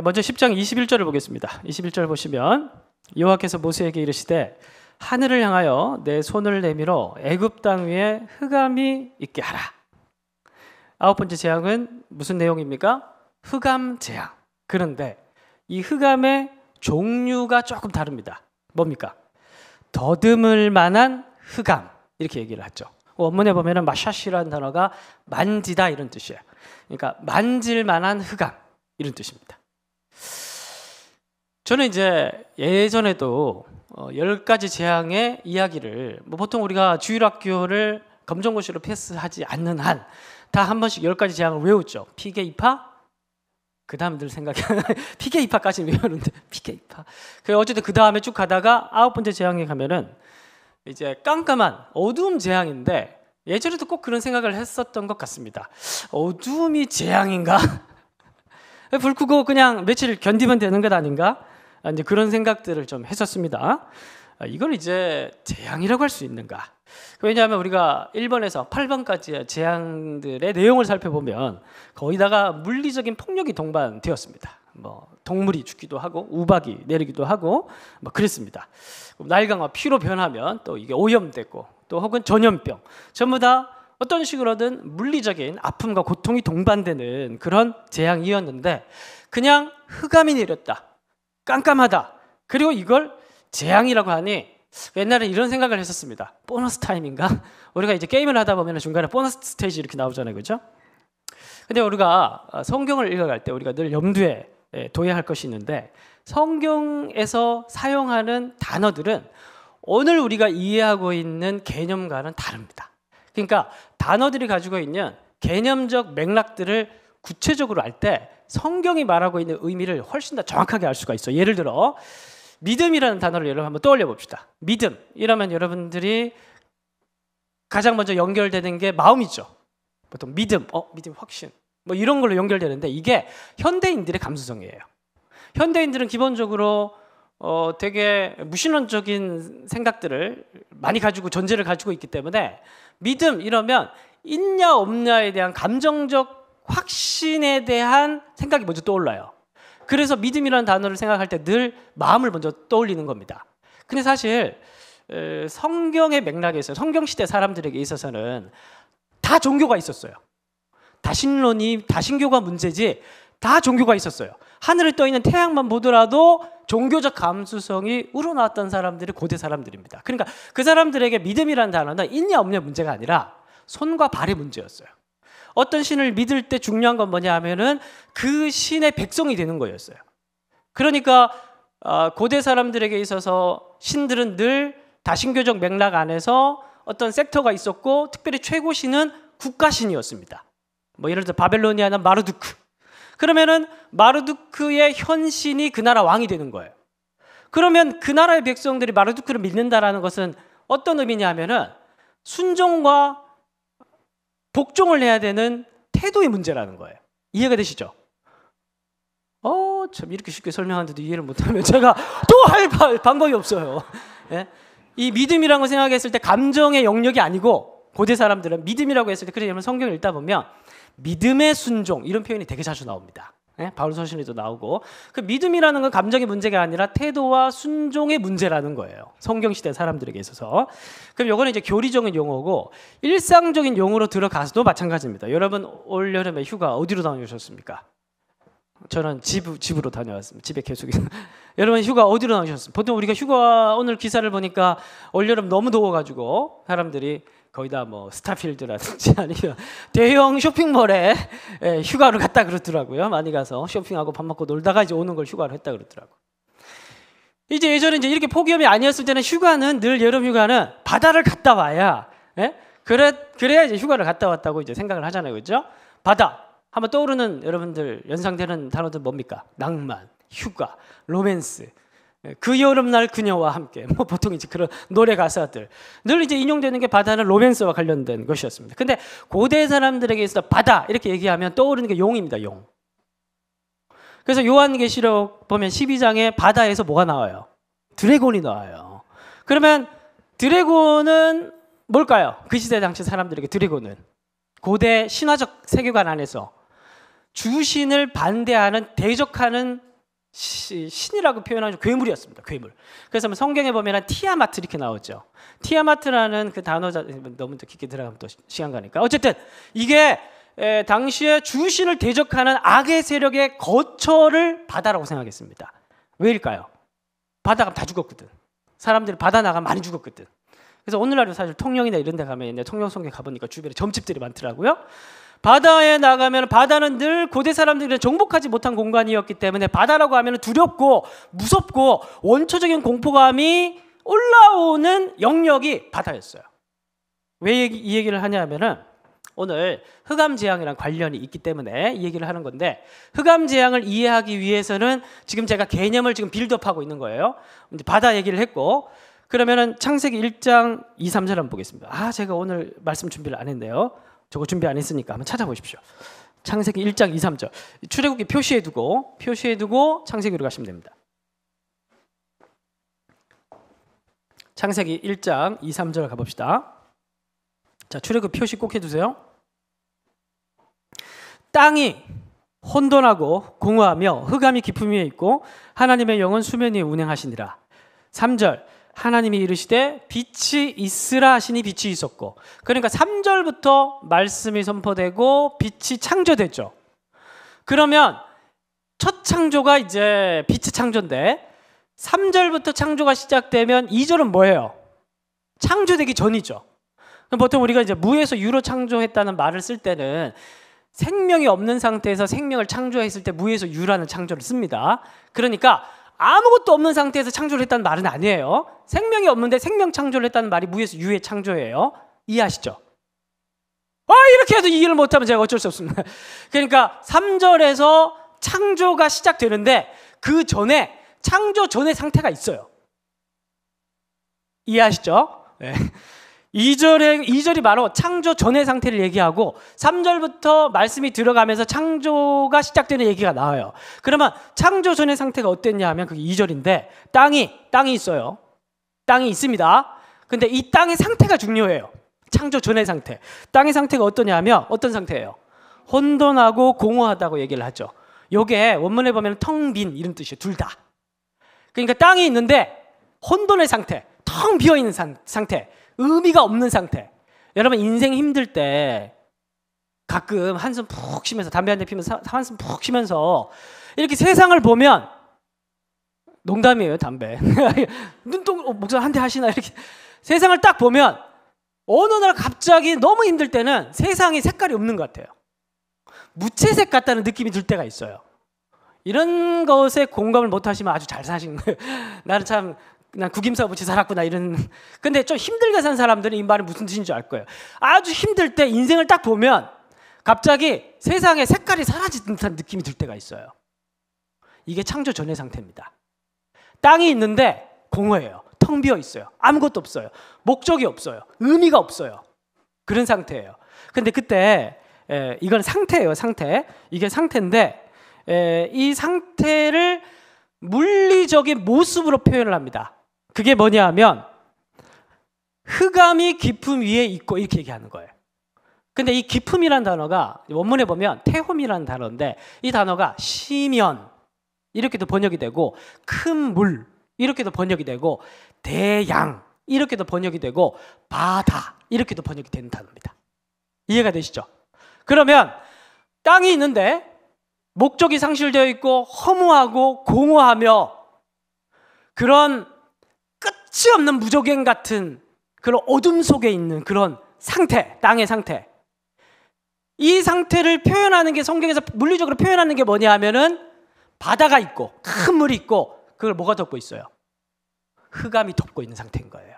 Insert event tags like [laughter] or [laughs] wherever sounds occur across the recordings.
네, 먼저 10장 21절을 보겠습니다. 21절 보시면 여호와께서 모세에게 이르시되 하늘을 향하여 내 손을 내밀어 애굽 땅 위에 흑암이 있게 하라. 아홉 번째 재앙은 무슨 내용입니까? 흑암 재앙. 그런데 이 흑암의 종류가 조금 다릅니다. 뭡니까? 더듬을 만한 흑암 이렇게 얘기를 하죠. 원문에 보면은 마샤시라는 단어가 만지다 이런 뜻이에요. 그러니까 만질 만한 흑암 이런 뜻입니다. 저는 이제 예전에도 어, 열 가지 재앙의 이야기를 뭐 보통 우리가 주일학교를 검정고시로 패스하지 않는 한 다 한 번씩 열 가지 재앙을 외우죠. 피계 이파 그 다음 에늘 생각이 [laughs] 피계 이파까지 외우는데 [laughs] 피계 이파. 그 어쨌든 그 다음에 쭉 가다가 아홉 번째 재앙에 가면은 이제 깜깜한 어두움 재앙인데 예전에도 꼭 그런 생각을 했었던 것 같습니다. 어두움이 재앙인가? [laughs] 불 끄고 그냥 며칠 견디면 되는 것 아닌가? 아, 이제 그런 생각들을 좀 했었습니다. 아, 이걸 이제 재앙이라고 할 수 있는가? 그 왜냐하면 우리가 1번에서 8번까지의 재앙들의 내용을 살펴보면 거의다가 물리적인 폭력이 동반되었습니다. 뭐 동물이 죽기도 하고 우박이 내리기도 하고 뭐 그랬습니다. 날강화 피로 변하면 또 이게 오염됐고 또 혹은 전염병 전부 다 어떤 식으로든 물리적인 아픔과 고통이 동반되는 그런 재앙이었는데 그냥 흑암이 내렸다. 깜깜하다. 그리고 이걸 재앙이라고 하니 옛날에 이런 생각을 했었습니다. 보너스 타임인가? [laughs] 우리가 이제 게임을 하다 보면 중간에 보너스 스테이지 이렇게 나오잖아요. 그죠? 근데 우리가 어, 성경을 읽어갈 때 우리가 늘 염두에 도야할 예, 것이 있는데 성경에서 사용하는 단어들은 오늘 우리가 이해하고 있는 개념과는 다릅니다. 그러니까 단어들이 가지고 있는 개념적 맥락들을 구체적으로 알 때 성경이 말하고 있는 의미를 훨씬 더 정확하게 알 수가 있어. 예를 들어 믿음이라는 단어를 여러분 한번 떠올려 봅시다. 믿음 이러면 여러분들이 가장 먼저 연결되는 게 마음이죠. 보통 믿음, 어, 믿음 확신. 뭐 이런 걸로 연결되는데 이게 현대인들의 감수성이에요. 현대인들은 기본적으로 어, 되게 무신론적인 생각들을 많이 가지고 존재를 가지고 있기 때문에 믿음 이러면 있냐 없냐에 대한 감정적 확신에 대한 생각이 먼저 떠올라요. 그래서 믿음이라는 단어를 생각할 때 늘 마음을 먼저 떠올리는 겁니다. 근데 사실 성경의 맥락에서 성경 시대 사람들에게 있어서는 다 종교가 있었어요. 다신론이 다신교가 문제지 다 종교가 있었어요. 하늘을 떠 있는 태양만 보더라도 종교적 감수성이 우러나왔던 사람들이 고대 사람들입니다. 그러니까 그 사람들에게 믿음이라는 단어는 있냐 없냐 문제가 아니라 손과 발의 문제였어요. 어떤 신을 믿을 때 중요한 건 뭐냐 하면은 그 신의 백성이 되는 거였어요. 그러니까 아, 고대 사람들에게 있어서 신들은 늘 다신교적 맥락 안에서 어떤 섹터가 있었고 특별히 최고 신은 국가신이었습니다. 뭐 예를 들어 바벨로니아는 마르두크. 그러면은 마르두크의 현신이 그 나라 왕이 되는 거예요. 그러면 그 나라의 백성들이 마르두크를 믿는다라는 것은 어떤 의미냐면은 하 순종과 복종을 해야 되는 태도의 문제라는 거예요. 이해가 되시죠? 어, 참 이렇게 쉽게 설명하는데도 이해를 못하면 제가 또 할 방법이 없어요. 예? 이 믿음이라는 생각했을 때 감정의 영역이 아니고 고대 사람들은 믿음이라고 했을 때 그래서 성경을 읽다 보면 믿음의 순종 이런 표현이 되게 자주 나옵니다. 예? 바울 서신에도 나오고 그 믿음이라는 건 감정의 문제가 아니라 태도와 순종의 문제라는 거예요. 성경 시대 사람들에게 있어서 그럼 요거는 이제 교리적인 용어고 일상적인 용어로 들어가서도 마찬가지입니다. 여러분 올 여름에 휴가 어디로 다녀오셨습니까? 저는 집, 집으로 다녀왔습니다. 집에 계속 [laughs] 여러분 휴가 어디로 다오셨습니까 보통 우리가 휴가 오늘 기사를 보니까 올 여름 너무 더워가지고 사람들이 거의다뭐 스타필드라든지 [laughs] 아니면 대형 쇼핑몰에 예, 휴가를 갔다 그러더라고요. 많이 가서 쇼핑하고 밥 먹고 놀다가 이제 오는 걸 휴가를 했다 그러더라고. 이제 예전에 이제 이렇게 폭염이 아니었을 때는 휴가는 늘 여름 휴가는 바다를 갔다 와야 예? 그래 그래야 이제 휴가를 갔다 왔다고 이제 생각을 하잖아요. 그죠? 바다. 한번 떠오르는 여러분들 연상되는 단어들 뭡니까? 낭만, 휴가, 로맨스, 예, 그 여름날 그녀와 함께 뭐 보통 이제 그런 노래 가사들 늘 이제 인용되는 게 바다는 로맨스와 관련된 것이었습니다. 근데 고대 사람들에게 있어 바다 이렇게 얘기하면 떠오르는 게 용입니다. 용. 그래서 요한계시록 보면 12장에 바다에서 뭐가 나와요? 드래곤이 나와요. 그러면 드래곤은 뭘까요? 그 시대 당시 사람들에게 드래곤은 고대 신화적 세계관 안에서 주신을 반대하는 대적하는 시, 신이라고 표현하는 괴물이었습니다. 괴물. 그래서 성경에 보면 한 티아마트 이렇게 나오죠. 티아마트라는 그 단어 자, 너무 깊게 들어가면 또 시간 가니까. 어쨌든 이게 에, 당시에 주신을 대적하는 악의 세력의 거처를 바다라고 생각했습니다. 왜일까요? 바다가 다 죽었거든. 사람들이 바다 나가 면 많이 죽었거든. 그래서 오늘날도 사실 통영이나 이런 데 가면 이제 통영성에 가보니까 주변에 점집들이 많더라고요. 바다에 나가면 바다는 늘 고대 사람들이 정복하지 못한 공간이었기 때문에 바다라고 하면 두렵고 무섭고 원초적인 공포감이 올라오는 영역이 바다였어요. 왜 이 얘기를 하냐면은 오늘 흑암 재앙이랑 관련이 있기 때문에 이 얘기를 하는 건데 흑암 재앙을 이해하기 위해서는 지금 제가 개념을 지금 빌드업하고 있는 거예요. 이제 바다 얘기를 했고 그러면은 창세기 1장 2, 3절 한번 보겠습니다. 아, 제가 오늘 말씀 준비를 안 했네요. 저거 준비 안 했으니까 한번 찾아보십시오. 창세기 1장 2, 3절. 출애굽기 표시해 두고 표시해 두고 창세기로 가시면 됩니다. 창세기 1장 2, 3절 가봅시다. 자, 출애굽 표시 꼭 해두세요. 땅이 혼돈하고 공허하며 흑암이 깊음 위에 있고 하나님의 영은 수면 위에 운행하시니라. 3절 하나님이 이르시되 빛이 있으라 하시니 빛이 있었고 그러니까 3절부터 말씀이 선포되고 빛이 창조되죠. 그러면 첫 창조가 이제 빛의 창조인데 3절부터 창조가 시작되면 2절은 뭐예요? 창조되기 전이죠. 보통 우리가 이제 무에서 유로 창조했다는 말을 쓸 때는 생명이 없는 상태에서 생명을 창조했을 때 무에서 유라는 창조를 씁니다. 그러니까 아무것도 없는 상태에서 창조를 했다는 말은 아니에요. 생명이 없는데 생명 창조를 했다는 말이 무에서 유의 창조예요. 이해하시죠? 아, 이렇게 해도 이해를 못하면 제가 어쩔 수 없습니다. [laughs] 그러니까 3절에서 창조가 시작되는데 그 전에 창조 전의 상태가 있어요. 이해하시죠? 네. 2절에 2절이 바로 창조 전의 상태를 얘기하고 3절부터 말씀이 들어가면서 창조가 시작되는 얘기가 나와요. 그러면 창조 전의 상태가 어땠냐 하면 그게 2절인데 땅이 땅이 있어요. 땅이 있습니다. 근데 이 땅의 상태가 중요해요. 창조 전의 상태. 땅의 상태가 어떠냐면 어떤 상태예요? 혼돈하고 공허하다고 얘기를 하죠. 요게 원문에 보면 텅 빈 이런 뜻이에요. 둘 다. 그러니까 땅이 있는데 혼돈의 상태, 텅 비어 있는 상태. 의미가 없는 상태. 여러분 인생 힘들 때 가끔 한숨 푹 쉬면서 담배 한 대 피면서 한숨 푹 쉬면서 이렇게 세상을 보면 농담이에요 담배 눈동 목사 한 대 하시나 이렇게 세상을 딱 보면 어느 날 갑자기 너무 힘들 때는 세상이 색깔이 없는 것 같아요 무채색 같다는 느낌이 들 때가 있어요 이런 것에 공감을 못 하시면 아주 잘 사신 거예요 [laughs] 나는 참나 구김사 붙이 살았구나 이런 근데 좀 힘들게 산 사람들은 이 말이 무슨 뜻인지 알 거예요 아주 힘들 때 인생을 딱 보면 갑자기 세상의 색깔이 사라지는 듯한 느낌이 들 때가 있어요 이게 창조 전의 상태입니다 땅이 있는데 공허해요 텅 비어 있어요 아무것도 없어요 목적이 없어요 의미가 없어요 그런 상태예요 근데 그때 에, 이건 상태예요 상태 이게 상태인데 에, 이 상태를 물리적인 모습으로 표현을 합니다 그게 뭐냐 하면 흑암이 깊음 위에 있고 이렇게 얘기하는 거예요. 근데 이 깊음이란 단어가 원문에 보면 태홈이라는 단어인데 이 단어가 심연 이렇게도 번역이 되고 큰 물 이렇게도 번역이 되고 대양 이렇게도 번역이 되고 바다 이렇게도 번역이 되는 단어입니다. 이해가 되시죠? 그러면 땅이 있는데 목적이 상실되어 있고 허무하고 공허하며 그런 끝이 없는 무적행 같은 그런 어둠 속에 있는 그런 상태, 땅의 상태. 이 상태를 표현하는 게 성경에서 물리적으로 표현하는 게 뭐냐 하면은 바다가 있고 큰 물이 있고 그걸 뭐가 덮고 있어요? 흑암이 덮고 있는 상태인 거예요.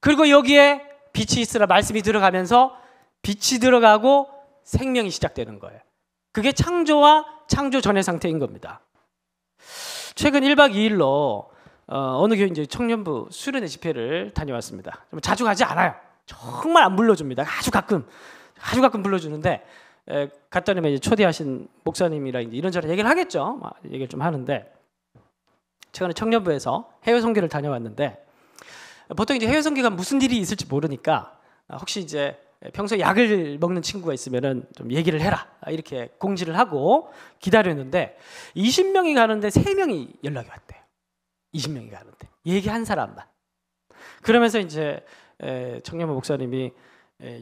그리고 여기에 빛이 있으라 말씀이 들어가면서 빛이 들어가고 생명이 시작되는 거예요. 그게 창조와 창조 전의 상태인 겁니다. 최근 1박 2일로 어, 느 교회 이제 청년부 수련회 집회를 다녀왔습니다. 자주 가지 않아요. 정말 안 불러줍니다. 아주 가끔, 아주 가끔 불러주는데 에, 갔더니만 이제 초대하신 목사님이랑 이제 이런저런 얘기를 하겠죠. 막 얘기를 좀 하는데 최근에 청년부에서 해외 선교를 다녀왔는데 보통 이제 해외 선교가 무슨 일이 있을지 모르니까 혹시 이제 평소 에 약을 먹는 친구가 있으면은 좀 얘기를 해라 이렇게 공지를 하고 기다렸는데 20명이 가는데 3명이 연락이 왔대요. 20명이 가는데 얘기 한 사람만. 그러면서 이제 청년 부 목사님이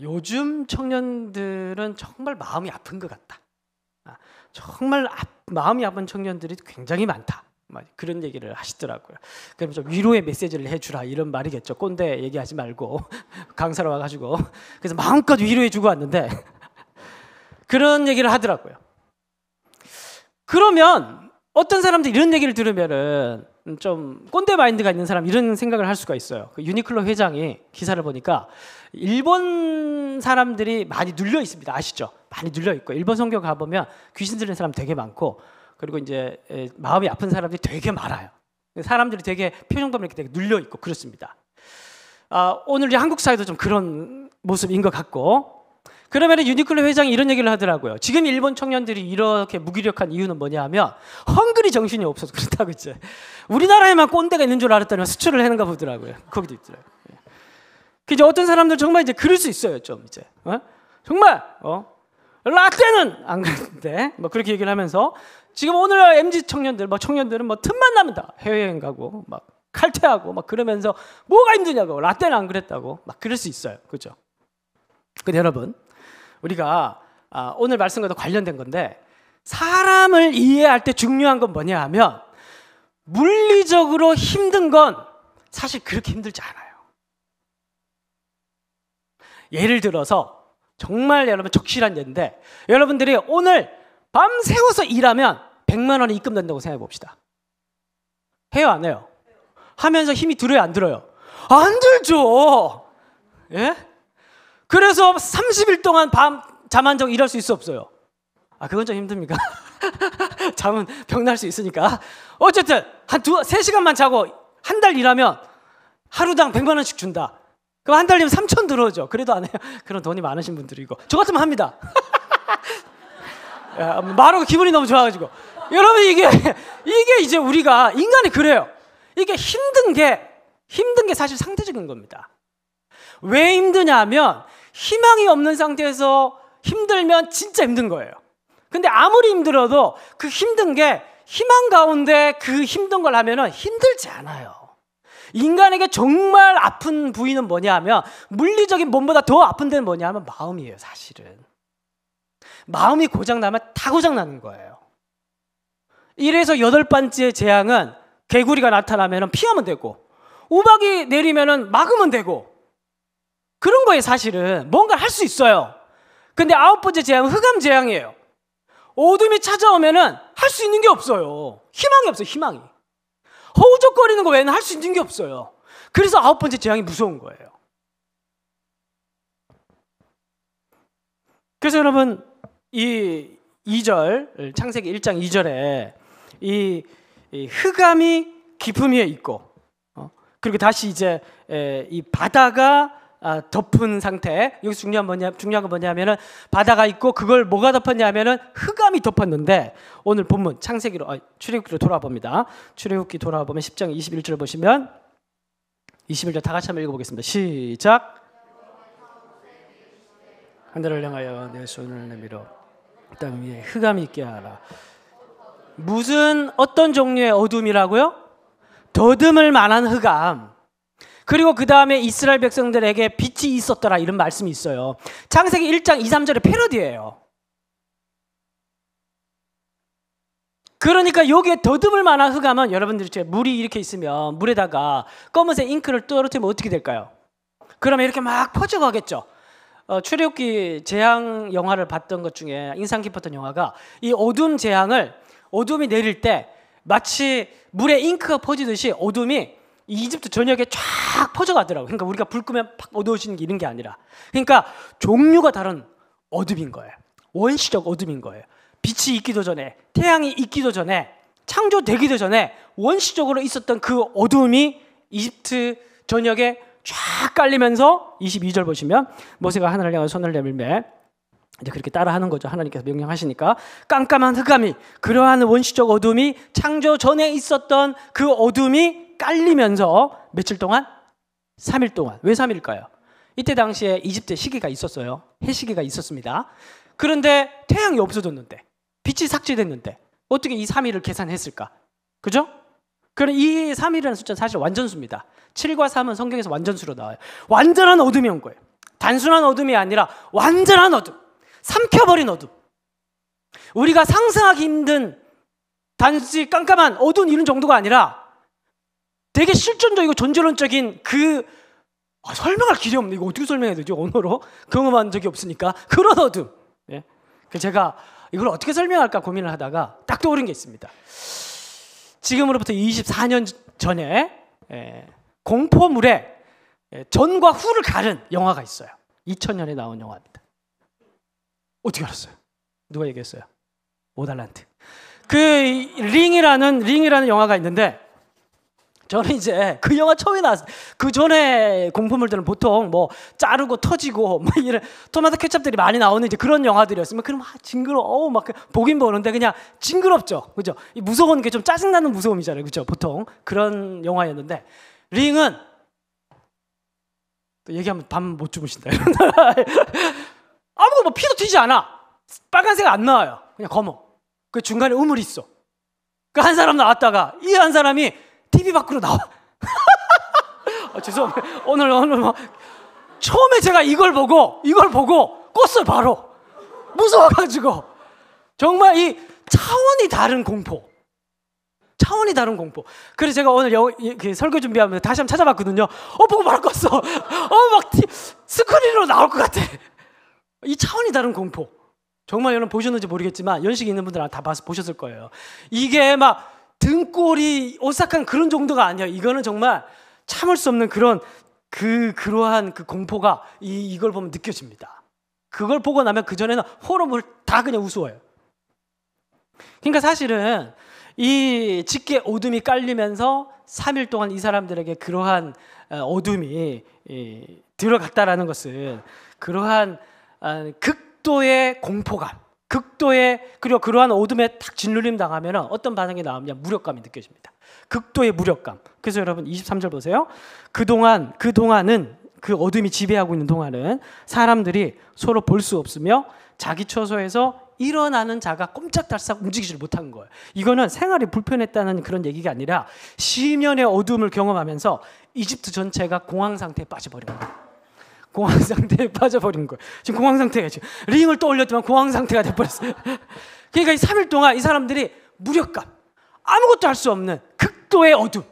요즘 청년들은 정말 마음이 아픈 것 같다. 아, 정말 아, 마음이 아픈 청년들이 굉장히 많다. 그런 얘기를 하시더라고요. 그럼 좀 위로의 메시지를 해주라 이런 말이겠죠. 꼰대 얘기하지 말고 [laughs] 강사로 와가지고 그래서 마음껏 위로해주고 왔는데 [laughs] 그런 얘기를 하더라고요. 그러면 어떤 사람들 이런 얘기를 들으면은 좀 꼰대 마인드가 있는 사람 이런 생각을 할 수가 있어요. 그 유니클로 회장이 기사를 보니까 일본 사람들이 많이 눌려 있습니다. 아시죠? 많이 눌려 있고 일본 성교 가 보면 귀신 들린 사람 되게 많고 그리고 이제 마음이 아픈 사람들이 되게 많아요. 사람들이 되게 표정도 이렇게 되게 눌려 있고 그렇습니다. 아, 오늘 한국 사회도 좀 그런 모습인 것 같고 그러면 유니클로 회장이 이런 얘기를 하더라고요. 지금 일본 청년들이 이렇게 무기력한 이유는 뭐냐 하면 헝그리 정신이 없어서 그렇다고 했죠. 우리나라에만 꼰대가 있는 줄 알았더니 수출을 하는가 보더라고요. 거기도 있더라고요. 예. 그 이제 어떤 사람들 정말 이제 그럴 수 있어요. 좀 이제 어? 정말 어? 라떼는 안 그랬는데 뭐 그렇게 얘기를 하면서 지금 오늘날 mz 청년들 뭐 청년들은 뭐 틈만 나면 다 해외여행 가고 막 칼퇴하고 막 그러면서 뭐가 힘드냐고 라떼는 안 그랬다고 막 그럴 수 있어요. 그죠? 근데 여러분 우리가 아, 오늘 말씀과도 관련된 건데 사람을 이해할 때 중요한 건 뭐냐 하면 물리적으로 힘든 건 사실 그렇게 힘들지 않아요. 예를 들어서 정말 여러분 적실한 예인데 여러분들이 오늘 밤새워서 일하면 100만 원이 입금된다고 생각해 봅시다. 해요 안 해요? 하면서 힘이 들어요 안 들어요? 안 들죠. 예? 그래서 30일 동안 밤 잠 안 자고 일할 수 있어 없어요. 아 그건 좀 힘듭니까? [laughs] 잠은 병날 수 있으니까. 어쨌든 한두세 시간만 자고 한 달 일하면 하루당 100만 원씩 준다. 그럼 한 달이면 3천 들어오죠. 그래도 안 해요. [laughs] 그런 돈이 많으신 분들이고 저 같으면 합니다. [laughs] 말하고 기분이 너무 좋아가지고 여러분 이게 이게 이제 우리가 인간이 그래요. 이게 힘든 게 힘든 게 사실 상대적인 겁니다. 왜 힘드냐면 희망이 없는 상태에서 힘들면 진짜 힘든 거예요. 근데 아무리 힘들어도 그 힘든 게 희망 가운데 그 힘든 걸 하면은 힘들지 않아요. 인간에게 정말 아픈 부위는 뭐냐 하면 물리적인 몸보다 더 아픈 데는 뭐냐 하면 마음이에요, 사실은. 마음이 고장나면 다 고장나는 거예요. 이래서 여덟 번째 재앙은 개구리가 나타나면 피하면 되고, 우박이 내리면 막으면 되고, 그런 거에 사실은 뭔가 할 수 있어요. 근데 아홉 번째 재앙은 흑암 재앙이에요. 어둠이 찾아오면은 할 수 있는 게 없어요. 희망이 없어요, 희망이. 허우적거리는 거 외에는 할 수 있는 게 없어요. 그래서 아홉 번째 재앙이 무서운 거예요. 그래서 여러분, 이 2절, 창세기 1장 2절에 이, 이 흑암이 깊음 위에 있고, 어? 그리고 다시 이제 에, 이 바다가 아, 덮은 상태. 여기서 중요한 뭐냐 중요한 건 뭐냐면은 바다가 있고 그걸 뭐가 덮었냐면은 흑암이 덮었는데 오늘 본문 창세기로 아, 출애굽기로 돌아봅니다. 출애굽기 돌아보면 10장 21절 보시면 21절 다 같이 한번 읽어보겠습니다. 시작. 하늘을 향하여 내 손을 내밀어 땅 위에 흑암이 있게 하라. 무슨 어떤 종류의 어둠이라고요? 더듬을 만한 흑암. 그리고 그 다음에 이스라엘 백성들에게 빛이 있었더라 이런 말씀이 있어요. 창세기 1장 2, 3절의 패러디예요. 그러니까 여기에 더듬을 만한 흑암은 여러분들이 물이 이렇게 있으면 물에다가 검은색 잉크를 떨어뜨리면 어떻게 될까요? 그러면 이렇게 막 퍼져가겠죠. 어, 출애굽기 재앙 영화를 봤던 것 중에 인상 깊었던 영화가 이 어둠 재앙을 어둠이 내릴 때 마치 물에 잉크가 퍼지듯이 어둠이 이집트 전역에 쫙 퍼져가더라고. 그러니까 우리가 불 끄면 팍 어두워지는 게 이런 게 아니라. 그러니까 종류가 다른 어둠인 거예요. 원시적 어둠인 거예요. 빛이 있기도 전에, 태양이 있기도 전에, 창조되기도 전에 원시적으로 있었던 그 어둠이 이집트 전역에 쫙 깔리면서 22절 보시면 모세가 하늘을 향한 손을 내밀매 이제 그렇게 따라하는 거죠. 하나님께서 명령하시니까 깜깜한 흑암이 그러한 원시적 어둠이 창조 전에 있었던 그 어둠이 깔리면서 며칠 동안 3일 동안 왜 3일일까요? 이때 당시에 이집트 시기가 있었어요. 해시기가 있었습니다. 그런데 태양이 없어졌는데 빛이 삭제됐는데 어떻게 이 3일을 계산했을까? 그죠? 그럼 이 3일이라는 숫자는 사실 완전수입니다. 7과 3은 성경에서 완전수로 나와요. 완전한 어둠이 온 거예요. 단순한 어둠이 아니라 완전한 어둠. 삼켜버린 어둠. 우리가 상상하기 힘든 단지 깜깜한 어두운 이런 정도가 아니라 되게 실존적이고 전제론적인그 아, 설명할 길이 없는데 이거 어떻게 설명해야 되지? 언어로 경험한 적이 없으니까 그런 어둠. 예. 그 제가 이걸 어떻게 설명할까 고민을 하다가 딱 떠오른 게 있습니다. 지금으로부터 24년 전에 예, 공포물에 예, 전과 후를 가른 영화가 있어요. 2000년에 나온 영화입니다. 어떻게 알았어요? 누가 얘기했어요? 모달란트그 링이라는 링이라는 영화가 있는데 저는 이제 그 영화 처음에 나왔을때그 전에 공포물들은 보통 뭐 자르고 터지고 뭐 이런 토마토 케첩들이 많이 나오는 이제 그런 영화들이었으면 그럼 아, 징그러워 막 보긴 보는데 그냥 징그럽죠. 그죠? 이 무서운 게 좀 짜증나는 무서움이잖아요. 그죠? 보통 그런 영화였는데 링은 또 얘기하면 밤 못 주무신다. [laughs] 아무거 뭐 피도 튀지 않아. 빨간색 안 나와요. 그냥 검어. 그 중간에 우물이 있어. 그 한 사람 나왔다가 이 한 사람이 TV 밖으로 나와. [laughs] 아, 죄송합니다. 오늘 오늘 막 처음에 제가 이걸 보고 이걸 보고 껐어 바로 무서워가지고 정말 이 차원이 다른 공포. 차원이 다른 공포. 그래서 제가 오늘 여, 그 설교 준비하면서 다시 한번 찾아봤거든요. 어, 보고 바로 껐어. 어, 막 티, 스크린으로 나올 것 같아. 이 차원이 다른 공포. 정말 여러분 보셨는지 모르겠지만 연식이 있는 분들은 다 봐서 보셨을 거예요. 이게 막 등골이 오싹한 그런 정도가 아니야. 이거는 정말 참을 수 없는 그런 그 그러한 그 공포가 이, 이걸 보면 느껴집니다. 그걸 보고 나면 그 전에는 호러물 다 그냥 우스워요. 그러니까 사실은 이 짙게 어둠이 깔리면서 3일 동안 이 사람들에게 그러한 어, 어둠이 들어갔다라는 것은 그러한 어, 극도의 공포감, 극도의 그리고 그러한 어둠에 딱 짓눌림 당하면 어떤 반응이 나오냐 무력감이 느껴집니다. 극도의 무력감. 그래서 여러분 23절 보세요. 그동안 그동안은 그 어둠이 지배하고 있는 동안은 사람들이 서로 볼 수 없으며 자기 처소에서 일어나는 자가 꼼짝달싹 움직이질 못한 거예요. 이거는 생활이 불편했다는 그런 얘기가 아니라 시면의 어둠을 경험하면서 이집트 전체가 공황 상태에 빠져버린 거예요. 공황 상태에 [laughs] 빠져버린 거예요. 지금 공황 상태가 지금 링을 또 올렸지만 공황 상태가 돼버렸어요. [laughs] 그러니까 이 3일 동안 이 사람들이 무력감, 아무것도 할 수 없는 극도의 어둠,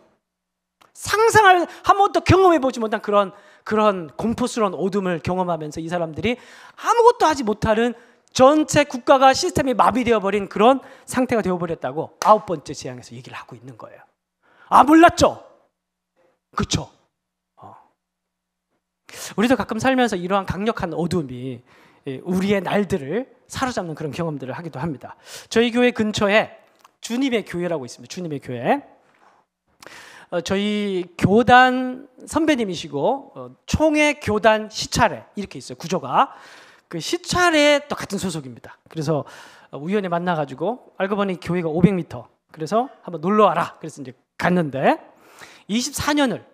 상상을 한 번도 경험해 보지 못한 그런 그런 공포스러운 어둠을 경험하면서 이 사람들이 아무것도 하지 못하는 전체 국가가 시스템이 마비되어 버린 그런 상태가 되어 버렸다고 아홉 번째 재앙에서 얘기를 하고 있는 거예요. 아 몰랐죠? 그렇죠. 우리도 가끔 살면서 이러한 강력한 어둠이 예, 우리의 날들을 사로잡는 그런 경험들을 하기도 합니다. 저희 교회 근처에 주님의 교회라고 있습니다. 주님의 교회. 어, 저희 교단 선배님이시고 어, 총회 교단 시찰회 이렇게 있어요. 구조가 그 시찰회 또 같은 소속입니다. 그래서 어, 우연히 만나가지고 알고 보니 교회가 500m. 그래서 한번 놀러 와라. 그래서 이제 갔는데 24년을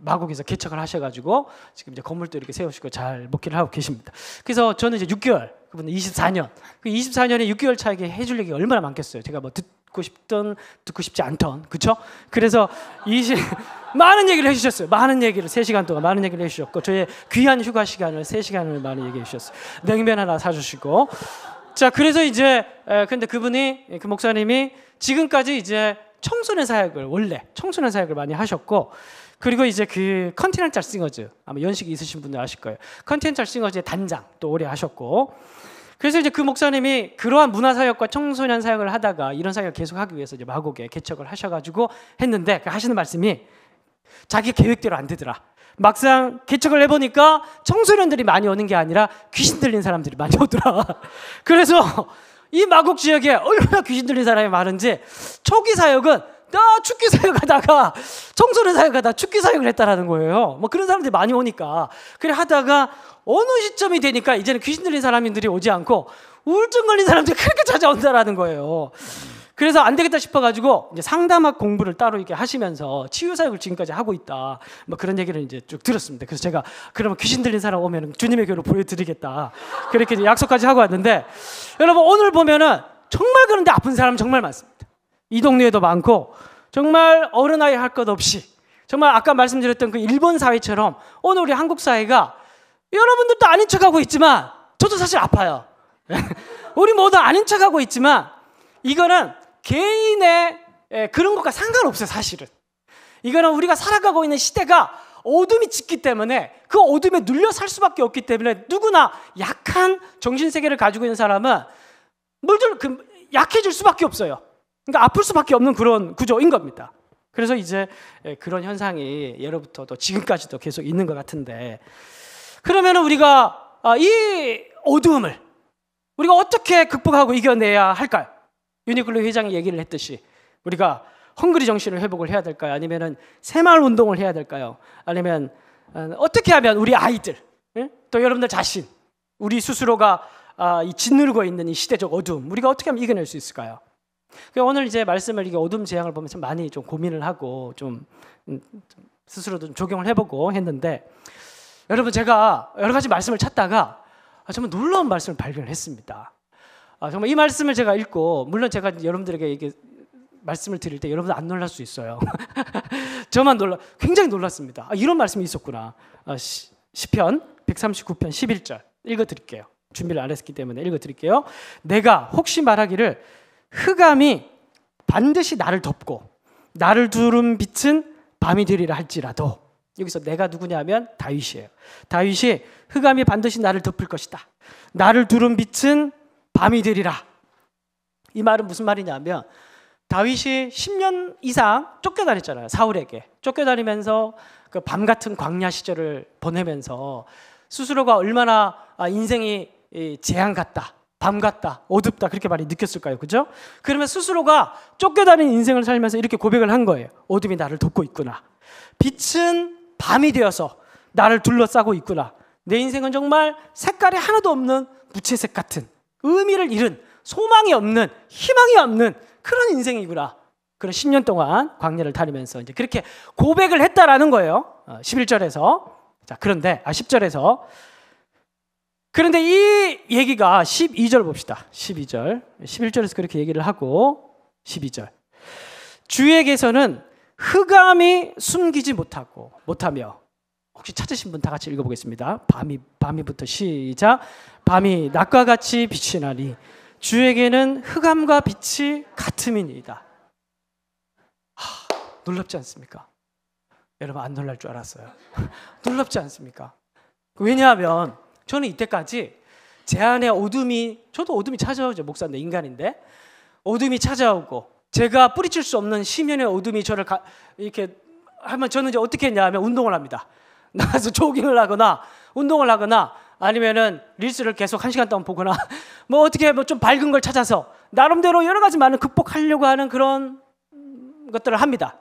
마곡에서 개척을 하셔가지고 지금 이제 건물도 이렇게 세우시고 잘 목회를 하고 계십니다. 그래서 저는 이제 6개월, 그분은 24년, 그 24년에 6개월 차이게 해줄 얘기가 얼마나 많겠어요. 제가 뭐 듣고 싶던 듣고 싶지 않던, 그렇죠? 그래서 20 [laughs] 많은 얘기를 해주셨어요. 많은 얘기를 3시간 동안 많은 얘기를 해주셨고 저의 귀한 휴가 시간을 3시간을 많이 얘기해 주셨어요. 냉면 하나 사주시고 자 그래서 이제 에, 근데 그분이 예, 그 목사님이 지금까지 이제 청소년 사역을 원래 청소년 사역을 많이 하셨고 그리고 이제 그 컨티넨탈 싱어즈 아마 연식이 있으신 분들 아실 거예요. 컨티넨탈 싱어즈의 단장 또 오래 하셨고 그래서 이제 그 목사님이 그러한 문화 사역과 청소년 사역을 하다가 이런 사역을 계속하기 위해서 이제 마곡에 개척을 하셔가지고 했는데 그 하시는 말씀이 자기 계획대로 안 되더라. 막상 개척을 해보니까 청소년들이 많이 오는 게 아니라 귀신 들린 사람들이 많이 오더라. [laughs] 그래서 이 마곡 지역에 얼마나 귀신 들린 사람이 많은지 초기 사역은 나 축기 사역하다가 청소년 사역하다 축기 사역을 했다라는 거예요. 뭐 그런 사람들이 많이 오니까 그래 하다가 어느 시점이 되니까 이제는 귀신 들린 사람들이 오지 않고 우울증 걸린 사람들이 그렇게 찾아온다라는 거예요. 그래서 안 되겠다 싶어가지고 이제 상담학 공부를 따로 이렇게 하시면서 치유 사역을 지금까지 하고 있다. 뭐 그런 얘기를 이제 쭉 들었습니다. 그래서 제가 그러면 귀신 들린 사람 오면 주님의 교로 보여드리겠다. 그렇게 약속까지 하고 왔는데 여러분 오늘 보면은 정말 그런데 아픈 사람 정말 많습니다. 이 동네에도 많고 정말 어른아이 할 것 없이 정말 아까 말씀드렸던 그 일본 사회처럼 오늘 우리 한국 사회가 여러분들도 아닌 척하고 있지만 저도 사실 아파요. [laughs] 우리 모두 아닌 척하고 있지만 이거는 개인의 예, 그런 것과 상관없어요, 사실은. 이거는 우리가 살아가고 있는 시대가 어둠이 짙기 때문에 그 어둠에 눌려 살 수밖에 없기 때문에 누구나 약한 정신 세계를 가지고 있는 사람은 물들 그 약해질 수밖에 없어요. 그러니까 아플 수밖에 없는 그런 구조인 겁니다. 그래서 이제 예, 그런 현상이 예로부터 또 지금까지도 계속 있는 것 같은데 그러면 우리가 아, 이 어두움을 우리가 어떻게 극복하고 이겨내야 할까요? 유니클로 회장이 얘기를 했듯이 우리가 헝그리 정신을 회복을 해야 될까요? 아니면 새마을 운동을 해야 될까요? 아니면 아, 어떻게 하면 우리 아이들 예? 또 여러분들 자신 우리 스스로가 아, 이 짓누르고 있는 이 시대적 어두움 우리가 어떻게 하면 이겨낼 수 있을까요? 그러니까 오늘 이제 말씀을 이게 어둠 재앙을 보면 서 많이 좀 고민을 하고 음, 좀, 스스로도 좀 적용을 해보고 했는데 여러분 제가 여러 가지 말씀을 찾다가 아, 정말 놀라운 말씀을 발견했습니다. 아, 정말 이 말씀을 제가 읽고 물론 제가 여러분들에게 이게 말씀을 드릴 때 여러분 들안 놀랄 수 있어요. [laughs] 저만 놀라 굉장히 놀랐습니다. 아, 이런 말씀이 있었구나. 아, 시, 시편 139편 11절 읽어 드릴게요. 준비를 안 했기 때문에 읽어 드릴게요. 내가 혹시 말하기를 흑암이 반드시 나를 덮고 나를 두른 빛은 밤이 되리라 할지라도 여기서 내가 누구냐면 다윗이에요. 다윗이 흑암이 반드시 나를 덮을 것이다. 나를 두른 빛은 밤이 되리라. 이 말은 무슨 말이냐면 다윗이 10년 이상 쫓겨다녔잖아요. 사울에게. 쫓겨다니면서 그 밤 같은 광야 시절을 보내면서 스스로가 얼마나 아, 인생이 재앙 같다. 밤 같다, 어둡다 그렇게 많이 느꼈을까요? 그죠? 그러면 스스로가 쫓겨다니는 인생을 살면서 이렇게 고백을 한 거예요. 어둠이 나를 돕고 있구나. 빛은 밤이 되어서 나를 둘러싸고 있구나. 내 인생은 정말 색깔이 하나도 없는 무채색 같은 의미를 잃은 소망이 없는 희망이 없는 그런 인생이구나. 그런 10년 동안 광년을 다니면서 이제 그렇게 고백을 했다라는 거예요. 11절에서. 어, 자, 그런데 아 10절에서 그런데 이 얘기가 12절 봅시다. 12절. 11절에서 그렇게 얘기를 하고 12절. 주에게서는 흑암이 숨기지 못하고 못하며 혹시 찾으신 분 다 같이 읽어보겠습니다. 밤이 밤이부터 시작. 밤이 낮과 같이 빛이 나니 주에게는 흑암과 빛이 같음이니이다. 하, 놀랍지 않습니까? 여러분 안 놀랄 줄 알았어요. [laughs] 놀랍지 않습니까? 왜냐하면 저는 이때까지 제 안에 어둠이 저도 어둠이 찾아오죠 목사인데 인간인데 어둠이 찾아오고 제가 뿌리칠 수 없는 심연의 어둠이 저를 가, 이렇게 하면 저는 이제 어떻게 했냐면 운동을 합니다. [laughs] 나가서 조깅을 하거나 운동을 하거나 아니면은 릴스를 계속 한 시간 동안 보거나 [laughs] 뭐 어떻게 뭐 좀 밝은 걸 찾아서 나름대로 여러 가지 많은 극복하려고 하는 그런 것들을 합니다.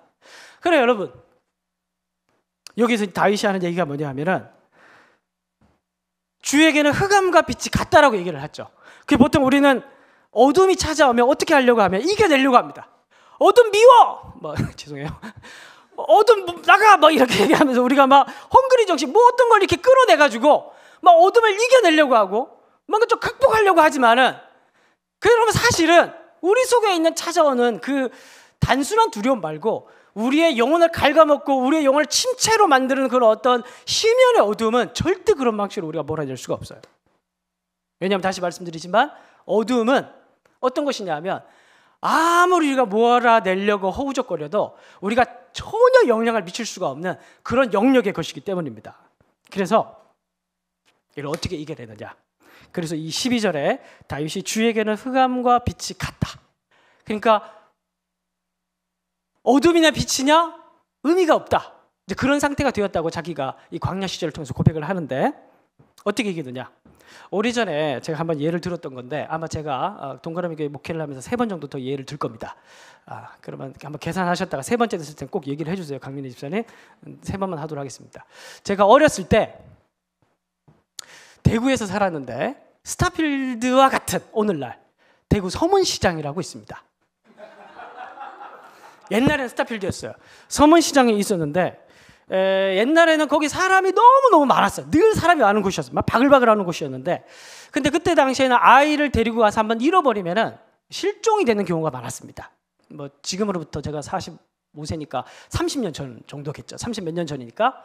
그래 여러분 여기서 다윗이 하는 얘기가 뭐냐 하면은 주에게는 흑암과 빛이 같다라고 얘기를 하죠. 그 보통 우리는 어둠이 찾아오면 어떻게 하려고 하면 이겨내려고 합니다. 어둠 미워! 뭐, [laughs] 죄송해요. 어둠 나가! 막 뭐 이렇게 [laughs] 얘기하면서 우리가 막 헝그리 정신, 뭐 어떤 걸 이렇게 끌어내가지고 막 어둠을 이겨내려고 하고 뭔가 좀 극복하려고 하지만은 그러면 사실은 우리 속에 있는 찾아오는 그 단순한 두려움 말고 우리의 영혼을 갉아먹고 우리의 영혼을 침체로 만드는 그런 어떤 심연의 어둠은 절대 그런 방식으로 우리가 몰아낼 수가 없어요. 왜냐하면 다시 말씀드리지만 어둠은 어떤 것이냐면 아무리 우리가 모아내려고 허우적거려도 우리가 전혀 영향을 미칠 수가 없는 그런 영역의 것이기 때문입니다. 그래서 이걸 어떻게 이겨내느냐. 그래서 이 12절에 다윗이 주에게는 흑암과 빛이 같다. 그러니까 어둠이나 빛이냐? 의미가 없다. 이제 그런 상태가 되었다고 자기가 이 광야 시절을 통해서 고백을 하는데 어떻게 이기느냐? 오래전에 제가 한번 예를 들었던 건데 아마 제가 어, 동그라미 교회 목회를 하면서 세 번 정도 더 예를 들 겁니다. 아, 그러면 한번 계산하셨다가 세 번째 됐을 땐꼭 얘기를 해주세요. 강민희 집사님 음, 세 번만 하도록 하겠습니다. 제가 어렸을 때 대구에서 살았는데 스타필드와 같은 오늘날 대구 서문시장이라고 있습니다. 옛날에는 스타필드였어요. 서문시장이 있었는데 에, 옛날에는 거기 사람이 너무너무 많았어요. 늘 사람이 많은 곳이었어요. 막 바글바글 하는 곳이었는데. 근데 그때 당시에는 아이를 데리고 가서 한번 잃어버리면은 실종이 되는 경우가 많았습니다. 뭐 지금으로부터 제가 45세니까 30년 전 정도겠죠. 30 몇 년 전이니까.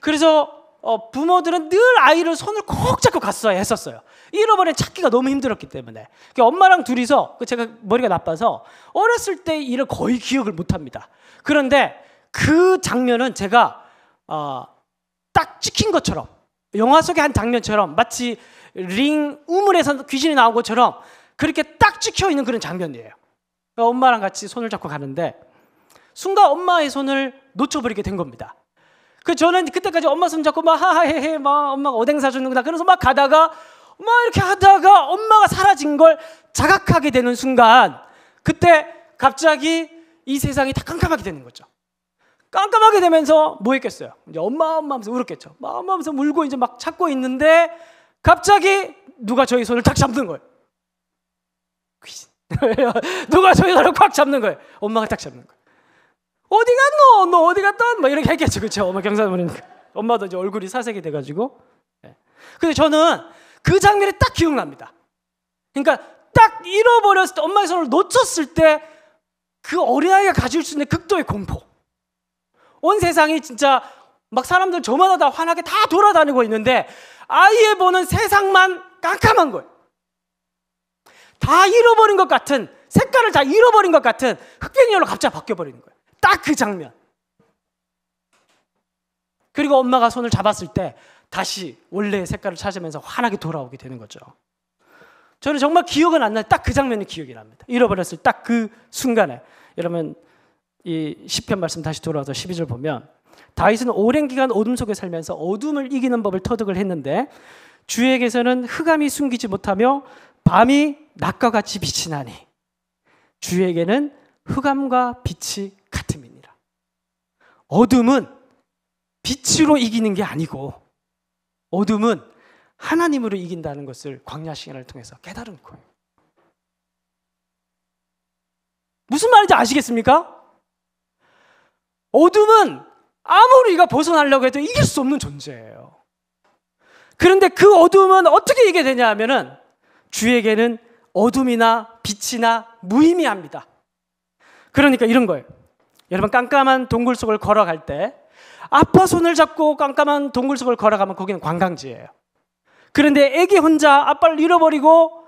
그래서 어, 부모들은 늘 아이를 손을 콕 잡고 갔어야 했었어요. 잃어버린 찾기가 너무 힘들었기 때문에. 그러니까 엄마랑 둘이서 그 제가 머리가 나빠서 어렸을 때 일을 거의 기억을 못 합니다. 그런데 그 장면은 제가 어, 딱 찍힌 것처럼 영화 속의 한 장면처럼 마치 링 우물에서 귀신이 나온 것처럼 그렇게 딱 찍혀 있는 그런 장면이에요. 그러니까 엄마랑 같이 손을 잡고 가는데 순간 엄마의 손을 놓쳐버리게 된 겁니다. 그 저는 그때까지 엄마 손 잡고 막 하하해해 막 엄마가 오뎅 사주는구나 그래서 막 가다가 막 이렇게 하다가 엄마가 사라진 걸 자각하게 되는 순간 그때 갑자기 이 세상이 다 깜깜하게 되는 거죠. 깜깜하게 되면서 뭐 했겠어요? 이제 엄마 엄마 하면서 울었겠죠. 막 엄마 하면서 울고 이제 막 찾고 있는데 갑자기 누가 저희 손을 탁 잡는 거예요. [laughs] 누가 저희 손을 꽉 잡는 거예요. 엄마가 딱 잡는 거예요. 어디 갔노? 너 어디 갔다? 뭐 이렇게 했겠죠, 그렇 엄마 경사문이 엄마도 이제 얼굴이 사색이 돼가지고. 근데 예. 저는 그 장면이 딱 기억납니다. 그러니까 딱 잃어버렸을 때 엄마의 손을 놓쳤을 때 그 어린아이가 가질 수 있는 극도의 공포. 온 세상이 진짜 막 사람들 저마다 다 환하게 다 돌아다니고 있는데 아이의 보는 세상만 깜깜한 거예요. 다 잃어버린 것 같은 색깔을 다 잃어버린 것 같은 흑백열로 갑자기 바뀌어버리는 거예요. 딱그 장면. 그리고 엄마가 손을 잡았을 때 다시 원래의 색깔을 찾으면서 환하게 돌아오게 되는 거죠. 저는 정말 기억은 안 나요. 딱 그 장면이 기억이 납니다. 잃어버렸을 딱 그 순간에. 여러분, 이 10편 말씀 다시 돌아와서 12절 보면 다윗은 오랜 기간 어둠 속에 살면서 어둠을 이기는 법을 터득을 했는데 주에게서는 흑암이 숨기지 못하며 밤이 낮과 같이 빛이 나니 주에게는 흑암과 빛이 어둠은 빛으로 이기는 게 아니고 어둠은 하나님으로 이긴다는 것을 광야 시간을 통해서 깨달은 거예요. 무슨 말인지 아시겠습니까? 어둠은 아무리 우리가 벗어나려고 해도 이길 수 없는 존재예요. 그런데 그 어둠은 어떻게 이게 되냐 하면은 주에게는 어둠이나 빛이나 무의미합니다. 그러니까 이런 거예요. 여러분 깜깜한 동굴 속을 걸어갈 때 아빠 손을 잡고 깜깜한 동굴 속을 걸어가면 거기는 관광지예요. 그런데 애기 혼자 아빠를 잃어버리고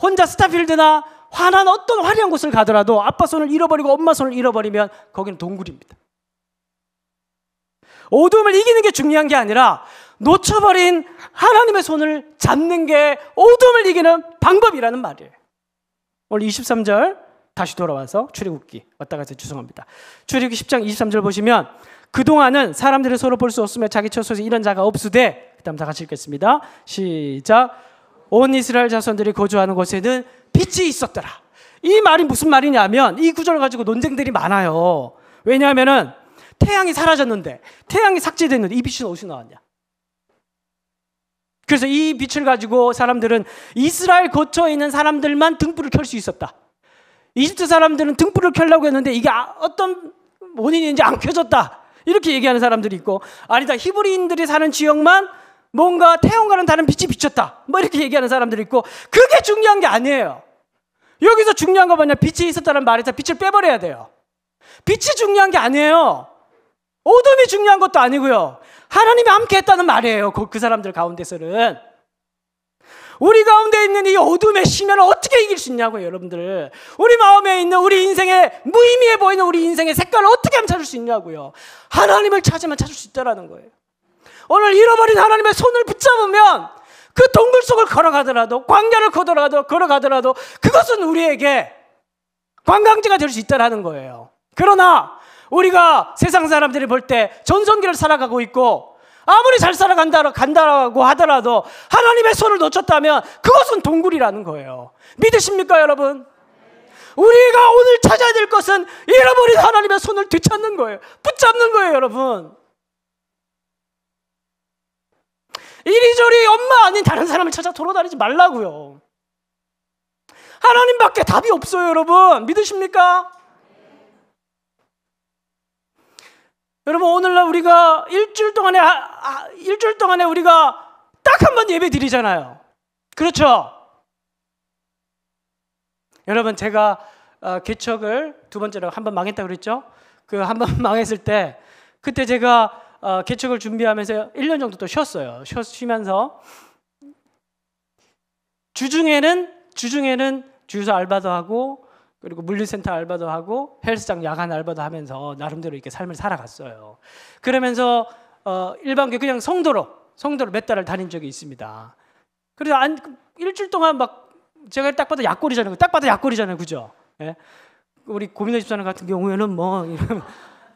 혼자 스타필드나 환한 어떤 화려한 곳을 가더라도 아빠 손을 잃어버리고 엄마 손을 잃어버리면 거기는 동굴입니다. 어둠을 이기는 게 중요한 게 아니라 놓쳐버린 하나님의 손을 잡는 게 어둠을 이기는 방법이라는 말이에요. 오늘 23절 다시 돌아와서 출애굽기 왔다 갔다 죄송합니다. 출애굽기 10장 23절 보시면 그동안은 사람들을 서로 볼 수 없으며 자기 처소에서 이런 자가 없으되 그다음 다 같이 읽겠습니다. 시작. 온 이스라엘 자손들이 거주하는 곳에는 빛이 있었더라. 이 말이 무슨 말이냐면 이 구절 을 가지고 논쟁들이 많아요. 왜냐하면은 태양이 사라졌는데 태양이 삭제됐는데 이 빛은 어디서 나왔냐? 그래서 이 빛을 가지고 사람들은 이스라엘 거처에 있는 사람들만 등불을 켤 수 있었다. 이집트 사람들은 등불을 켜려고 했는데 이게 아, 어떤 원인인지 안 켜졌다. 이렇게 얘기하는 사람들이 있고 아니다 히브리인들이 사는 지역만 뭔가 태양과는 다른 빛이 비쳤다. 뭐 이렇게 얘기하는 사람들이 있고 그게 중요한 게 아니에요. 여기서 중요한 거 뭐냐? 빛이 있었다는 말에서 빛을 빼버려야 돼요. 빛이 중요한 게 아니에요. 어둠이 중요한 것도 아니고요. 하나님이 함께 했다는 말이에요. 그, 그 사람들 가운데서는. 우리 가운데 있는 이 어둠의 심연을 어떻게 이길 수 있냐고요, 여러분들. 우리 마음에 있는 우리 인생의 무의미해 보이는 우리 인생의 색깔을 어떻게 하면 찾을 수 있냐고요. 하나님을 찾으면 찾을 수 있다라는 거예요. 오늘 잃어버린 하나님의 손을 붙잡으면 그 동굴 속을 걸어가더라도 광야를 걸어가도 더라 걸어가더라도 그것은 우리에게 관광지가 될 수 있다라는 거예요. 그러나 우리가 세상 사람들이 볼 때 전성기를 살아가고 있고 아무리 잘살아간다고 간다라고 하더라도 하나님의 손을 놓쳤다면 그것은 동굴이라는 거예요. 믿으십니까, 여러분? 우리가 오늘 찾아야 될 것은 잃어버린 하나님의 손을 되찾는 거예요. 붙잡는 거예요, 여러분. 이리저리 엄마 아닌 다른 사람을 찾아 돌아다니지 말라고요. 하나님밖에 답이 없어요, 여러분. 믿으십니까? 여러분 오늘날 우리가 일주일 동안에 아, 일주일 동안에 우리가 딱 한 번 예배 드리잖아요. 그렇죠? 여러분 제가 어, 개척을 두 번째로 한 번 망했다 그랬죠? 그 한 번 [laughs] 망했을 때 그때 제가 어, 개척을 준비하면서 1년 정도 또 쉬었어요. 쉬, 쉬면서 주중에는 주중에는 주유소 알바도 하고 그리고 물류센터 알바도 하고 헬스장 야간 알바도 하면서 나름대로 이렇게 삶을 살아갔어요. 그러면서 어, 일반교 그냥 성도로 성도로 몇 달을 다닌 적이 있습니다. 그래서 안, 일주일 동안 막 제가 딱 봐도 약골이잖아요. 딱 봐도 약골이잖아요, 그죠? 예? 우리 고민의 집사님 같은 경우에는 뭐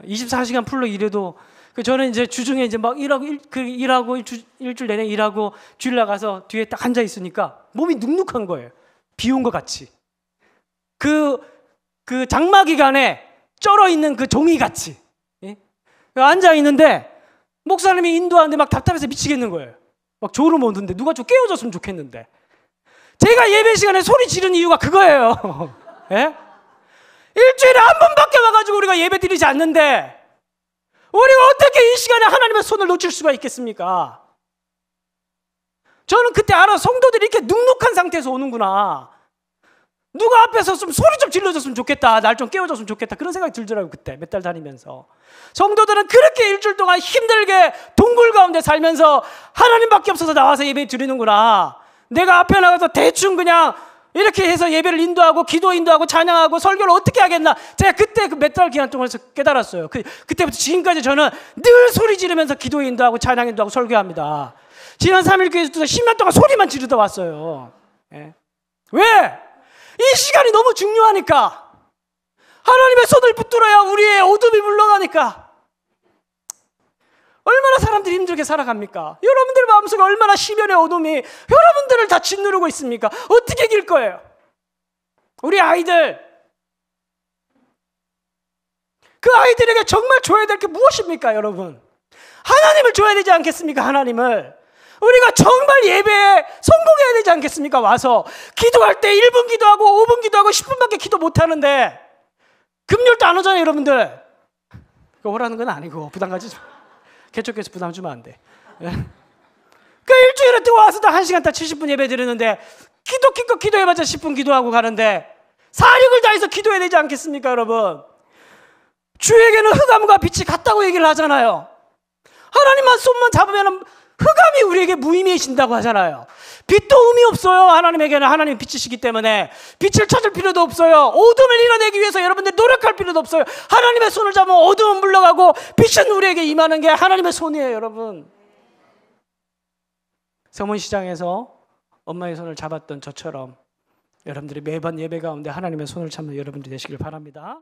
24시간 [laughs] 풀로 일해도 그 저는 이제 주중에 이제 막 일하고 일, 그 일하고 주, 일주일 내내 일하고 주일 나가서 뒤에 딱 앉아 있으니까 몸이 눅눅한 거예요. 비온것 같이. 그, 그 장마 기간에 쩔어 있는 그 종이 같이. 예? 앉아 있는데, 목사님이 인도하는데 막 답답해서 미치겠는 거예요. 막 졸음 오는데, 누가 좀 깨워줬으면 좋겠는데. 제가 예배 시간에 소리 지른 이유가 그거예요. [laughs] 예? 일주일에 한 번밖에 와가지고 우리가 예배 드리지 않는데, 우리가 어떻게 이 시간에 하나님의 손을 놓칠 수가 있겠습니까? 저는 그때 알아 성도들이 이렇게 눅눅한 상태에서 오는구나. 누가 앞에서 좀 소리 좀 질러줬으면 좋겠다. 날 좀 깨워줬으면 좋겠다. 그런 생각이 들더라고요. 그때 몇 달 다니면서. 성도들은 그렇게 일주일 동안 힘들게 동굴 가운데 살면서 하나님밖에 없어서 나와서 예배 드리는구나. 내가 앞에 나가서 대충 그냥 이렇게 해서 예배를 인도하고 기도 인도하고 찬양하고 설교를 어떻게 하겠나 제가 그때 그 몇 달 기간 동안에서 깨달았어요 그, 그때부터 지금까지 저는 늘 소리 지르면서 기도 인도하고 찬양 인도하고 설교합니다 지난 3일 교회에서 10년 동안 소리만 지르다 왔어요 예. 왜? 이 시간이 너무 중요하니까. 하나님의 손을 붙들어야 우리의 어둠이 물러가니까. 얼마나 사람들이 힘들게 살아갑니까? 여러분들 마음속에 얼마나 시면의 어둠이 여러분들을 다 짓누르고 있습니까? 어떻게 이길 거예요? 우리 아이들. 그 아이들에게 정말 줘야 될 게 무엇입니까, 여러분? 하나님을 줘야 되지 않겠습니까, 하나님을? 우리가 정말 예배에 성공해야 되지 않겠습니까? 와서 기도할 때 1분 기도하고 5분 기도하고 10분밖에 기도 못 하는데 금요도안 오잖아요, 여러분들. 오라는 건 아니고 부담 가지 좀. 개척해서 부담 주면 안 돼. 예. 그 일주일에 또 와서 다 1시간 다 70분 예배 드리는데 기도 기껏 기도해봤자 10분 기도하고 가는데 사력을 다해서 기도해야 되지 않겠습니까, 여러분? 주에게는 흑암과 빛이 같다고 얘기를 하잖아요. 하나님만 손만 잡으면 흑암이 우리에게 무의미해진다고 하잖아요. 빛도 의미 없어요. 하나님에게는 하나님 빛이시기 때문에 빛을 찾을 필요도 없어요. 어둠을 이뤄내기 위해서 여러분들 노력할 필요도 없어요. 하나님의 손을 잡으면 어둠은 물러가고 빛은 우리에게 임하는 게 하나님의 손이에요, 여러분. 서문시장에서 엄마의 손을 잡았던 저처럼 여러분들이 매번 예배 가운데 하나님의 손을 잡는 여러분들 되시길 바랍니다.